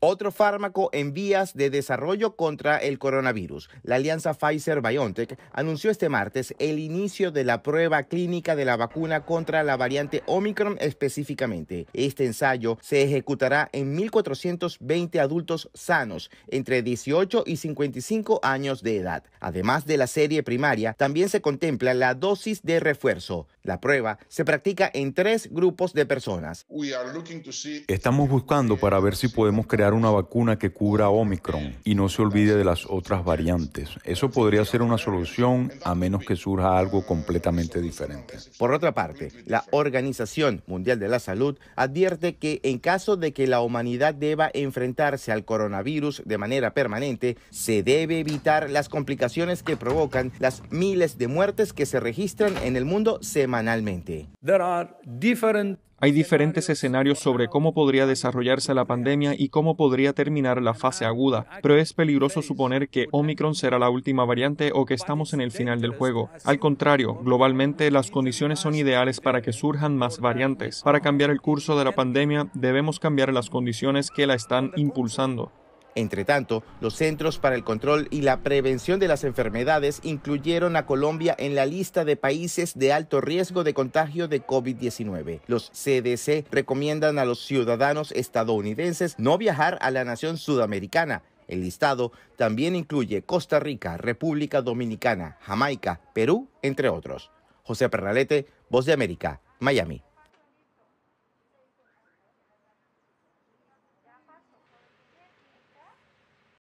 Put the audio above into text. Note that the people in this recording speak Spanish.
Otro fármaco en vías de desarrollo contra el coronavirus. La alianza Pfizer-BioNTech anunció este martes el inicio de la prueba clínica de la vacuna contra la variante Omicron específicamente. Este ensayo se ejecutará en 1.420 adultos sanos entre 18 y 55 años de edad. Además de la serie primaria, también se contempla la dosis de refuerzo. La prueba se practica en tres grupos de personas. Estamos buscando para ver si podemos crear una vacuna que cubra Omicron y no se olvide de las otras variantes. Eso podría ser una solución a menos que surja algo completamente diferente. Por otra parte, la Organización Mundial de la Salud advierte que en caso de que la humanidad deba enfrentarse al coronavirus de manera permanente, se debe evitar las complicaciones que provocan las miles de muertes que se registran en el mundo semanalmente hay diferentes escenarios sobre cómo podría desarrollarse la pandemia y cómo podría terminar la fase aguda, pero es peligroso suponer que Omicron será la última variante o que estamos en el final del juego. Al contrario, globalmente las condiciones son ideales para que surjan más variantes. Para cambiar el curso de la pandemia debemos cambiar las condiciones que la están impulsando. Entre tanto, los Centros para el Control y la Prevención de las Enfermedades incluyeron a Colombia en la lista de países de alto riesgo de contagio de COVID-19. Los CDC recomiendan a los ciudadanos estadounidenses no viajar a la nación sudamericana. El listado también incluye Costa Rica, República Dominicana, Jamaica, Perú, entre otros. José Perralete, Voz de América, Miami.